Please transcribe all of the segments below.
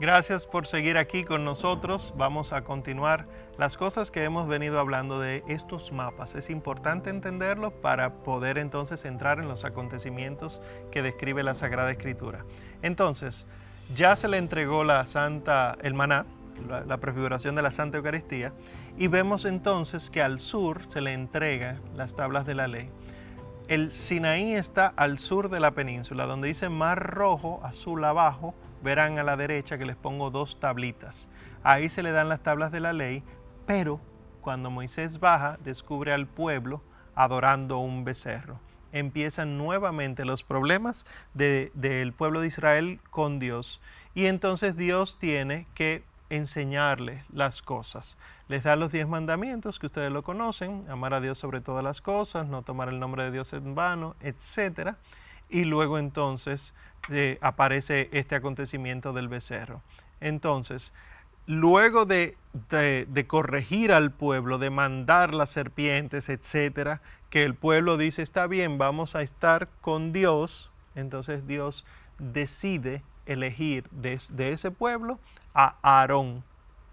Gracias por seguir aquí con nosotros. Vamos a continuar las cosas que hemos venido hablando de estos mapas. Es importante entenderlo para poder entonces entrar en los acontecimientos que describe la Sagrada Escritura. Entonces, ya se le entregó la Santa, el maná, la, prefiguración de la Santa Eucaristía, y vemos entonces que al sur se le entrega las tablas de la ley. El Sinaí está al sur de la península, donde dice Mar Rojo, azul abajo, verán a la derecha que les pongo dos tablitas. Ahí se le dan las tablas de la ley, pero cuando Moisés baja, descubre al pueblo adorando un becerro. Empiezan nuevamente los problemas del pueblo de Israel con Dios. Y entonces Dios tiene que enseñarle las cosas. Les da los diez mandamientos, que ustedes lo conocen, amar a Dios sobre todas las cosas, no tomar el nombre de Dios en vano, etc. Y luego entonces eh, aparece este acontecimiento del becerro. Entonces, luego de, corregir al pueblo, de mandar las serpientes, etcétera, que el pueblo dice está bien, vamos a estar con Dios, entonces Dios decide elegir de ese pueblo a Aarón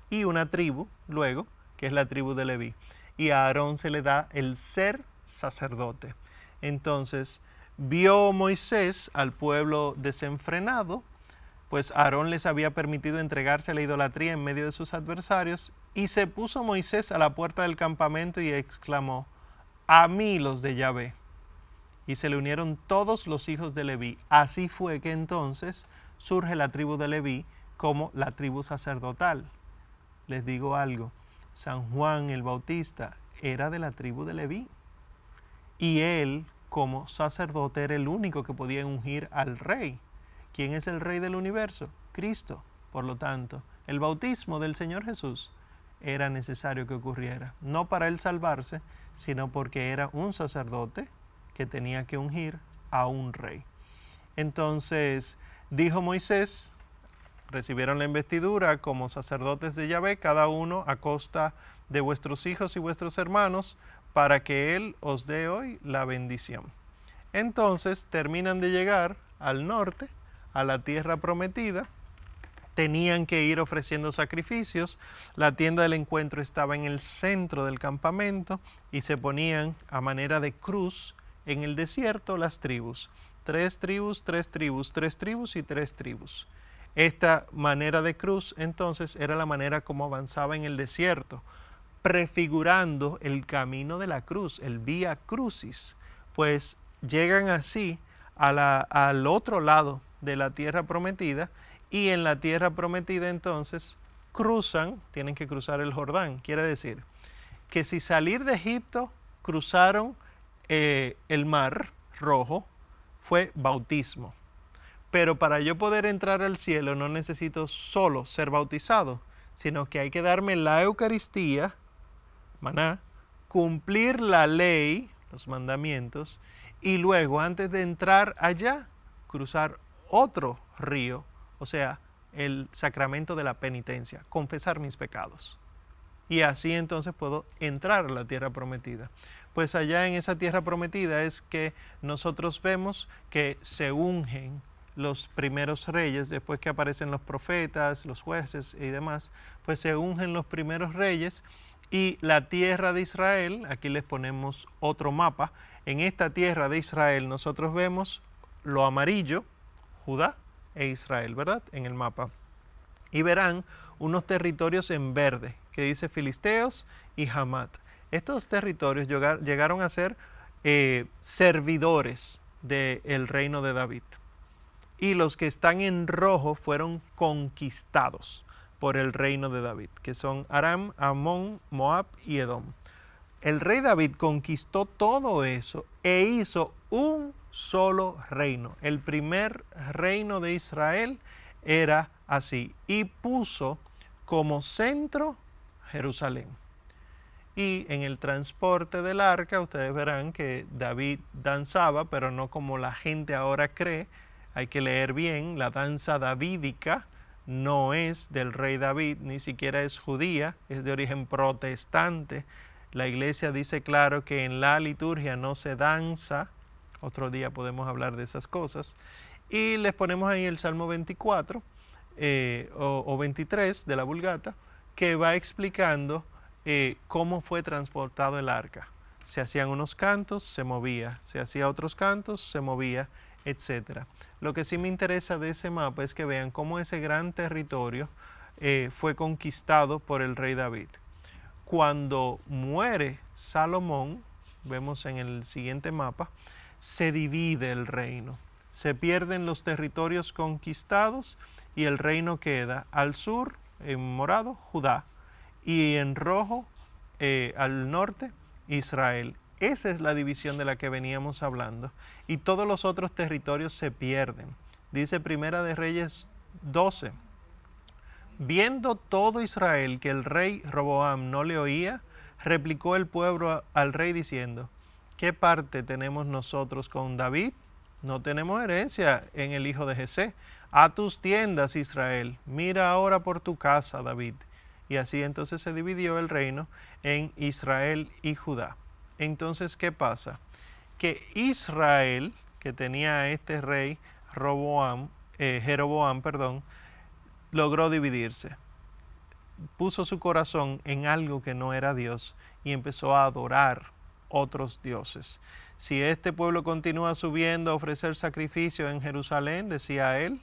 y una tribu luego, que es la tribu de Leví. Y a Aarón se le da el ser sacerdote. Entonces, vio Moisés al pueblo desenfrenado, pues Aarón les había permitido entregarse a la idolatría en medio de sus adversarios, y se puso Moisés a la puerta del campamento y exclamó, a mí los de Yahvé. Y se le unieron todos los hijos de Leví. Así fue que entonces surge la tribu de Leví como la tribu sacerdotal. Les digo algo, San Juan el Bautista era de la tribu de Leví. Y él, como sacerdote era el único que podía ungir al rey. ¿Quién es el rey del universo? Cristo. Por lo tanto, el bautismo del Señor Jesús era necesario que ocurriera, no para él salvarse, sino porque era un sacerdote que tenía que ungir a un rey. Entonces dijo Moisés, recibieron la investidura como sacerdotes de Yahvé, cada uno a costa de vuestros hijos y vuestros hermanos, para que Él os dé hoy la bendición. Entonces terminan de llegar al norte, a la tierra prometida, tenían que ir ofreciendo sacrificios, la tienda del encuentro estaba en el centro del campamento y se ponían a manera de cruz en el desierto las tribus. Tres tribus, tres tribus, tres tribus y tres tribus. Esta manera de cruz entonces era la manera como avanzaba en el desierto prefigurando el camino de la cruz, el vía crucis, pues llegan así al otro lado de la tierra prometida y en la tierra prometida entonces cruzan, tienen que cruzar el Jordán. Quiere decir que si salir de Egipto cruzaron eh, el mar rojo, fue bautismo. Pero para yo poder entrar al cielo no necesito solo ser bautizado, sino que hay que darme la Eucaristía, maná, cumplir la ley, los mandamientos, y luego antes de entrar allá, cruzar otro río, o sea, el sacramento de la penitencia, confesar mis pecados. Y así entonces puedo entrar a la tierra prometida. Pues allá en esa tierra prometida es que nosotros vemos que se ungen los primeros reyes, después que aparecen los profetas, los jueces y demás, pues se ungen los primeros reyes y la tierra de Israel, aquí les ponemos otro mapa. En esta tierra de Israel nosotros vemos lo amarillo, Judá e Israel, ¿verdad? En el mapa. Y verán unos territorios en verde, que dice Filisteos y Hamat. Estos territorios llegaron a ser eh, servidores del reino de David. Y los que están en rojo fueron conquistados por el reino de David, que son Aram, Amón, Moab y Edom. El rey David conquistó todo eso e hizo un solo reino. El primer reino de Israel era así y puso como centro Jerusalén. Y en el transporte del arca, ustedes verán que David danzaba, pero no como la gente ahora cree. Hay que leer bien la danza davídica no es del rey David, ni siquiera es judía, es de origen protestante. La iglesia dice claro que en la liturgia no se danza, otro día podemos hablar de esas cosas, y les ponemos ahí el Salmo 24 eh, o, 23 de la Vulgata, que va explicando eh, cómo fue transportado el arca. Se hacían unos cantos, se movía, se hacía otros cantos, se movía etc. Lo que sí me interesa de ese mapa es que vean cómo ese gran territorio eh, fue conquistado por el rey David. Cuando muere Salomón, vemos en el siguiente mapa, se divide el reino. Se pierden los territorios conquistados y el reino queda al sur, en morado, Judá, y en rojo, eh, al norte, Israel. Esa es la división de la que veníamos hablando. Y todos los otros territorios se pierden. Dice Primera de Reyes 12. Viendo todo Israel que el rey Roboam no le oía, replicó el pueblo al rey diciendo, ¿qué parte tenemos nosotros con David? No tenemos herencia en el hijo de Jesé. A tus tiendas, Israel. Mira ahora por tu casa, David. Y así entonces se dividió el reino en Israel y Judá. Entonces, ¿qué pasa? Que Israel, que tenía a este rey Roboam, eh, Jeroboam, perdón, logró dividirse. Puso su corazón en algo que no era Dios y empezó a adorar otros dioses. Si este pueblo continúa subiendo a ofrecer sacrificio en Jerusalén, decía él,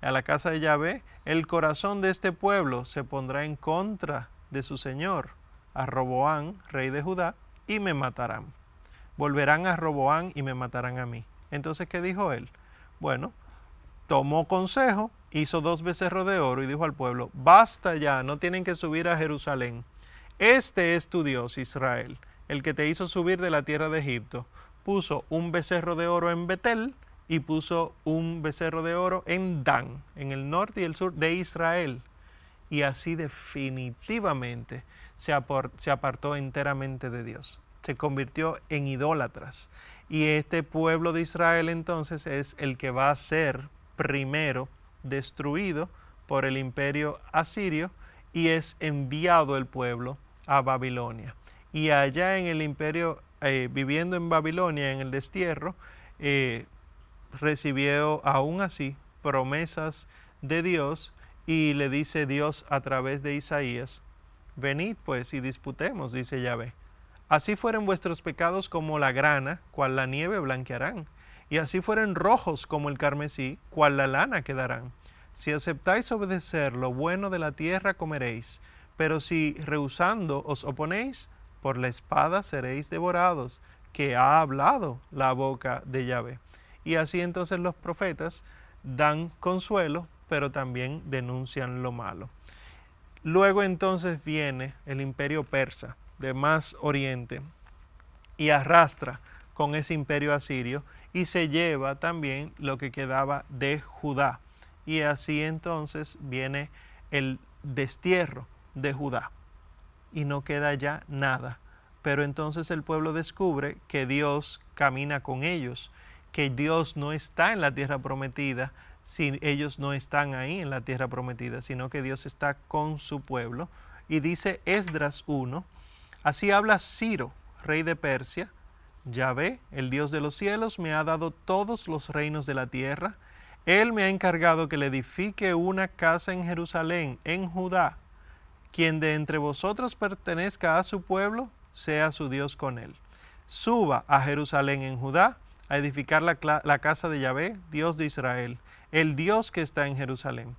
a la casa de Yahvé, el corazón de este pueblo se pondrá en contra de su señor, a Roboam, rey de Judá, y me matarán. Volverán a Roboán y me matarán a mí. Entonces, ¿qué dijo él? Bueno, tomó consejo, hizo dos becerros de oro y dijo al pueblo, basta ya, no tienen que subir a Jerusalén. Este es tu Dios, Israel, el que te hizo subir de la tierra de Egipto. Puso un becerro de oro en Betel y puso un becerro de oro en Dan, en el norte y el sur de Israel, y así definitivamente se, se apartó enteramente de Dios, se convirtió en idólatras. Y este pueblo de Israel entonces es el que va a ser primero destruido por el imperio asirio y es enviado el pueblo a Babilonia. Y allá en el imperio, eh, viviendo en Babilonia, en el destierro, eh, recibió aún así promesas de Dios y le dice Dios a través de Isaías, venid pues y disputemos, dice Yahvé. Así fueron vuestros pecados como la grana, cual la nieve blanquearán, y así fueron rojos como el carmesí, cual la lana quedarán. Si aceptáis obedecer lo bueno de la tierra, comeréis, pero si rehusando os oponéis, por la espada seréis devorados, que ha hablado la boca de Yahvé. Y así entonces los profetas dan consuelo pero también denuncian lo malo. Luego entonces viene el imperio persa de más oriente y arrastra con ese imperio asirio y se lleva también lo que quedaba de Judá. Y así entonces viene el destierro de Judá y no queda ya nada. Pero entonces el pueblo descubre que Dios camina con ellos, que Dios no está en la tierra prometida, si ellos no están ahí en la tierra prometida, sino que Dios está con su pueblo. Y dice Esdras 1, así habla Ciro, rey de Persia, ve, el Dios de los cielos, me ha dado todos los reinos de la tierra. Él me ha encargado que le edifique una casa en Jerusalén, en Judá. Quien de entre vosotros pertenezca a su pueblo, sea su Dios con él. Suba a Jerusalén en Judá edificar la, casa de Yahvé, Dios de Israel, el Dios que está en Jerusalén.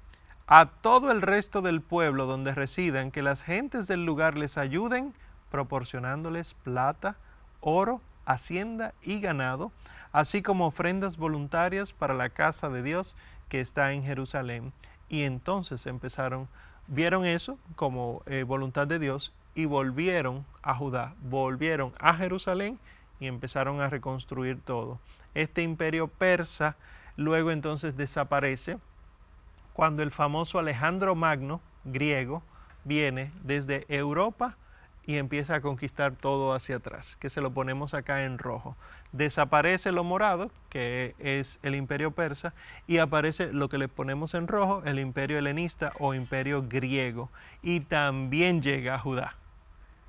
A todo el resto del pueblo donde residan, que las gentes del lugar les ayuden, proporcionándoles plata, oro, hacienda y ganado, así como ofrendas voluntarias para la casa de Dios que está en Jerusalén. Y entonces empezaron, vieron eso como eh, voluntad de Dios y volvieron a Judá, volvieron a Jerusalén y empezaron a reconstruir todo. Este imperio persa luego entonces desaparece cuando el famoso Alejandro Magno, griego, viene desde Europa y empieza a conquistar todo hacia atrás, que se lo ponemos acá en rojo. Desaparece lo morado, que es el imperio persa, y aparece lo que le ponemos en rojo, el imperio helenista o imperio griego. Y también llega a Judá,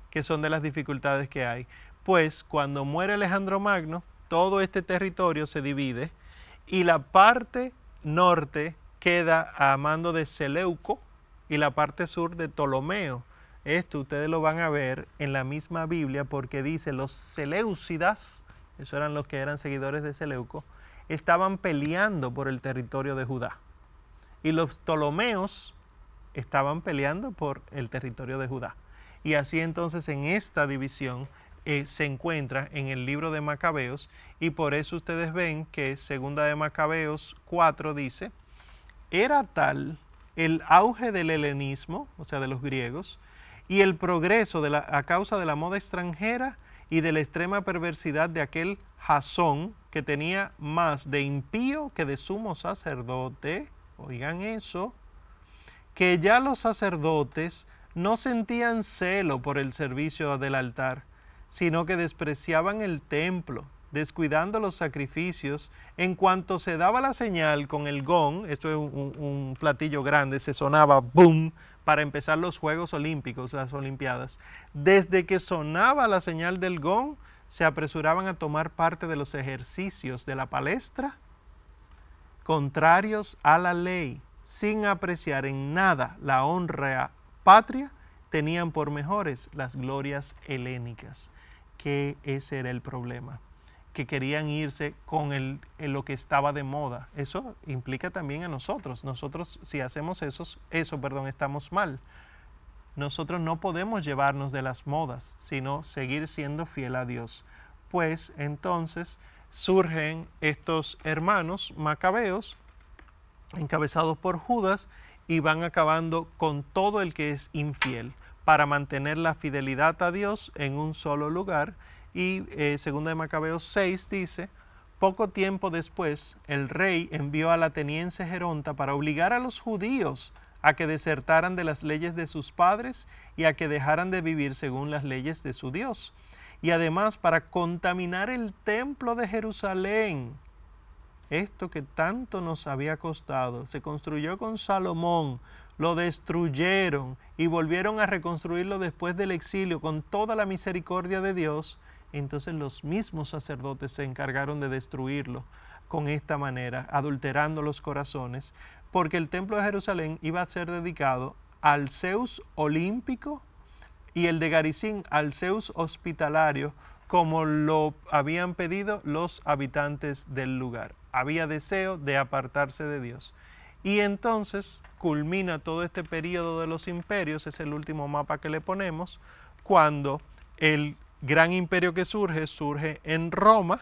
que son de las dificultades que hay. Pues cuando muere Alejandro Magno, todo este territorio se divide y la parte norte queda a mando de Seleuco y la parte sur de Ptolomeo. Esto ustedes lo van a ver en la misma Biblia porque dice los Seleucidas, eso eran los que eran seguidores de Seleuco, estaban peleando por el territorio de Judá. Y los Ptolomeos estaban peleando por el territorio de Judá. Y así entonces en esta división eh, se encuentra en el libro de Macabeos y por eso ustedes ven que segunda de Macabeos 4 dice, era tal el auge del helenismo, o sea, de los griegos, y el progreso de la, a causa de la moda extranjera y de la extrema perversidad de aquel Jasón que tenía más de impío que de sumo sacerdote, oigan eso, que ya los sacerdotes no sentían celo por el servicio del altar sino que despreciaban el templo, descuidando los sacrificios. En cuanto se daba la señal con el gong, esto es un, platillo grande, se sonaba boom para empezar los Juegos Olímpicos, las Olimpiadas. Desde que sonaba la señal del gong, se apresuraban a tomar parte de los ejercicios de la palestra contrarios a la ley, sin apreciar en nada la honra patria tenían por mejores las glorias helénicas, que ese era el problema, que querían irse con el, lo que estaba de moda. Eso implica también a nosotros. Nosotros si hacemos eso eso, perdón, estamos mal. Nosotros no podemos llevarnos de las modas, sino seguir siendo fiel a Dios. Pues entonces surgen estos hermanos macabeos encabezados por Judas, y van acabando con todo el que es infiel para mantener la fidelidad a Dios en un solo lugar. Y eh, de Macabeos 6 dice, poco tiempo después, el rey envió a la ateniense Geronta para obligar a los judíos a que desertaran de las leyes de sus padres y a que dejaran de vivir según las leyes de su Dios. Y además para contaminar el templo de Jerusalén esto que tanto nos había costado, se construyó con Salomón, lo destruyeron y volvieron a reconstruirlo después del exilio con toda la misericordia de Dios. Entonces los mismos sacerdotes se encargaron de destruirlo con esta manera, adulterando los corazones, porque el templo de Jerusalén iba a ser dedicado al Zeus olímpico y el de Garicín al Zeus hospitalario, como lo habían pedido los habitantes del lugar había deseo de apartarse de Dios. Y entonces culmina todo este periodo de los imperios, es el último mapa que le ponemos, cuando el gran imperio que surge surge en Roma,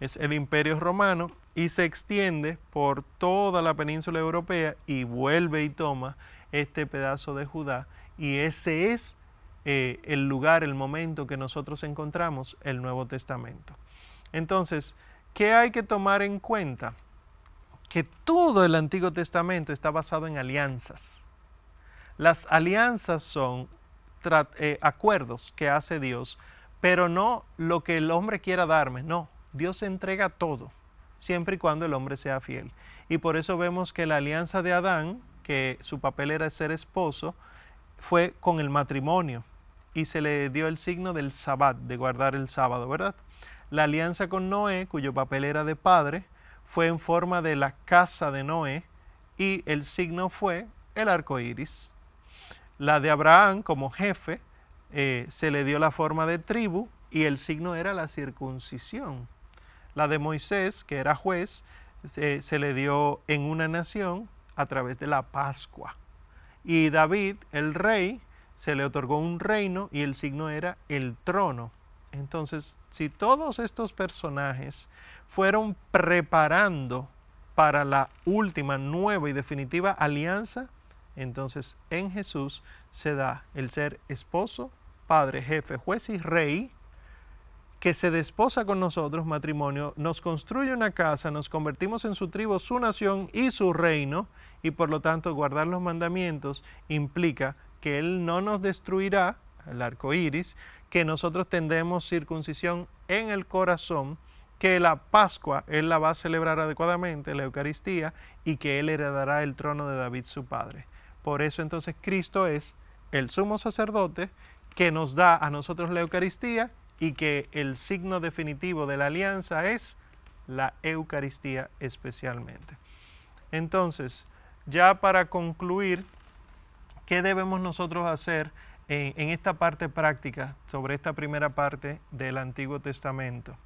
es el imperio romano, y se extiende por toda la península europea y vuelve y toma este pedazo de Judá. Y ese es eh, el lugar, el momento que nosotros encontramos el Nuevo Testamento. Entonces, ¿Qué hay que tomar en cuenta? Que todo el Antiguo Testamento está basado en alianzas. Las alianzas son eh, acuerdos que hace Dios, pero no lo que el hombre quiera darme, no. Dios entrega todo, siempre y cuando el hombre sea fiel. Y por eso vemos que la alianza de Adán, que su papel era ser esposo, fue con el matrimonio y se le dio el signo del sabbat, de guardar el sábado, ¿verdad? La alianza con Noé, cuyo papel era de padre, fue en forma de la casa de Noé y el signo fue el arco iris. La de Abraham como jefe eh, se le dio la forma de tribu y el signo era la circuncisión. La de Moisés, que era juez, se, se le dio en una nación a través de la Pascua. Y David, el rey, se le otorgó un reino y el signo era el trono. Entonces, si todos estos personajes fueron preparando para la última, nueva y definitiva alianza, entonces en Jesús se da el ser esposo, padre, jefe, juez y rey, que se desposa con nosotros, matrimonio, nos construye una casa, nos convertimos en su tribu, su nación y su reino, y por lo tanto guardar los mandamientos implica que Él no nos destruirá, el arco iris, que nosotros tendremos circuncisión en el corazón, que la Pascua él la va a celebrar adecuadamente, la Eucaristía, y que él heredará el trono de David su padre. Por eso entonces Cristo es el sumo sacerdote que nos da a nosotros la Eucaristía y que el signo definitivo de la alianza es la Eucaristía especialmente. Entonces, ya para concluir, ¿qué debemos nosotros hacer? en, esta parte práctica, sobre esta primera parte del Antiguo Testamento,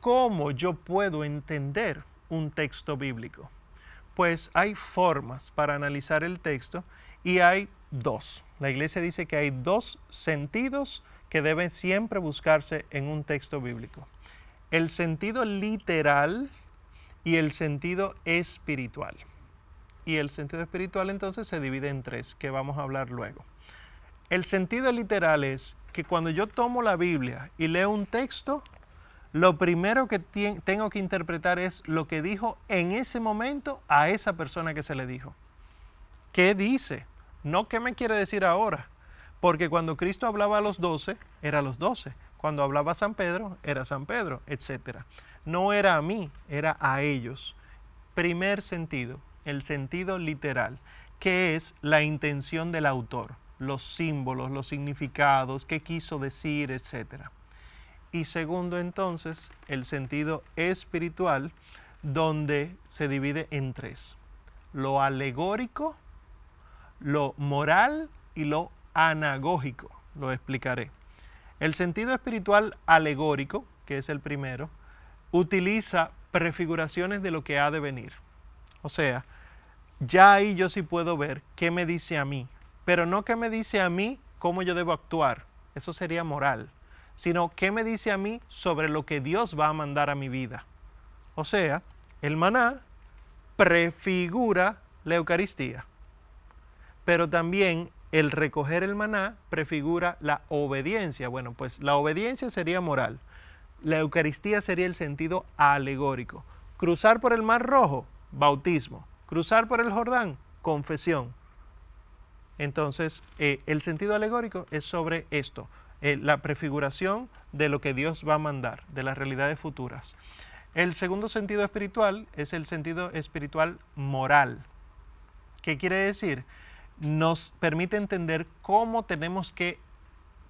¿cómo yo puedo entender un texto bíblico? Pues hay formas para analizar el texto y hay dos. La iglesia dice que hay dos sentidos que deben siempre buscarse en un texto bíblico. El sentido literal y el sentido espiritual. Y el sentido espiritual entonces se divide en tres, que vamos a hablar luego. El sentido literal es que cuando yo tomo la Biblia y leo un texto, lo primero que tengo que interpretar es lo que dijo en ese momento a esa persona que se le dijo. ¿Qué dice? No qué me quiere decir ahora. Porque cuando Cristo hablaba a los doce, era a los doce. Cuando hablaba a San Pedro, era San Pedro, etc. No era a mí, era a ellos. Primer sentido, el sentido literal, que es la intención del autor los símbolos, los significados, qué quiso decir, etc. Y segundo, entonces, el sentido espiritual, donde se divide en tres, lo alegórico, lo moral y lo anagógico. Lo explicaré. El sentido espiritual alegórico, que es el primero, utiliza prefiguraciones de lo que ha de venir. O sea, ya ahí yo sí puedo ver qué me dice a mí, pero no qué me dice a mí cómo yo debo actuar, eso sería moral, sino qué me dice a mí sobre lo que Dios va a mandar a mi vida. O sea, el maná prefigura la Eucaristía, pero también el recoger el maná prefigura la obediencia. Bueno, pues la obediencia sería moral, la Eucaristía sería el sentido alegórico. Cruzar por el Mar Rojo, bautismo. Cruzar por el Jordán, confesión. Entonces, eh, el sentido alegórico es sobre esto, eh, la prefiguración de lo que Dios va a mandar, de las realidades futuras. El segundo sentido espiritual es el sentido espiritual moral. ¿Qué quiere decir? Nos permite entender cómo tenemos que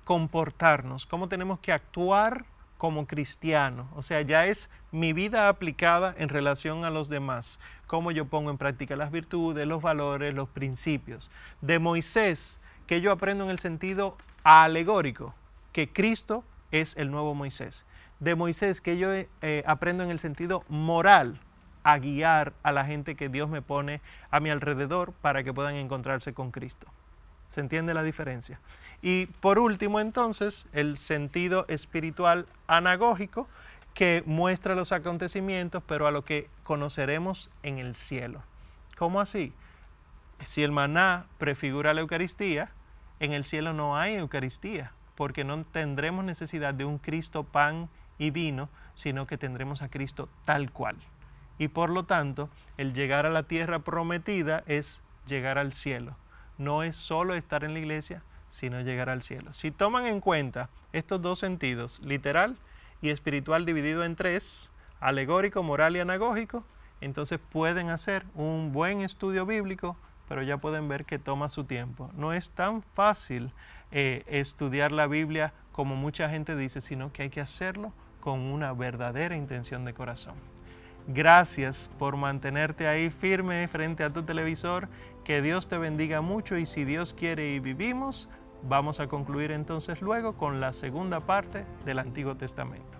comportarnos, cómo tenemos que actuar como cristiano. O sea, ya es mi vida aplicada en relación a los demás, cómo yo pongo en práctica las virtudes, los valores, los principios. De Moisés, que yo aprendo en el sentido alegórico, que Cristo es el nuevo Moisés. De Moisés, que yo eh, aprendo en el sentido moral, a guiar a la gente que Dios me pone a mi alrededor para que puedan encontrarse con Cristo. ¿Se entiende la diferencia? Y por último, entonces, el sentido espiritual anagógico que muestra los acontecimientos, pero a lo que conoceremos en el cielo. ¿Cómo así? Si el maná prefigura la Eucaristía, en el cielo no hay Eucaristía, porque no tendremos necesidad de un Cristo pan y vino, sino que tendremos a Cristo tal cual. Y por lo tanto, el llegar a la tierra prometida es llegar al cielo. No es solo estar en la iglesia, sino llegar al cielo. Si toman en cuenta estos dos sentidos, literal y espiritual dividido en tres, alegórico, moral y anagógico, entonces pueden hacer un buen estudio bíblico, pero ya pueden ver que toma su tiempo. No es tan fácil eh, estudiar la Biblia como mucha gente dice, sino que hay que hacerlo con una verdadera intención de corazón. Gracias por mantenerte ahí firme frente a tu televisor. Que Dios te bendiga mucho y si Dios quiere y vivimos, vamos a concluir entonces luego con la segunda parte del Antiguo Testamento.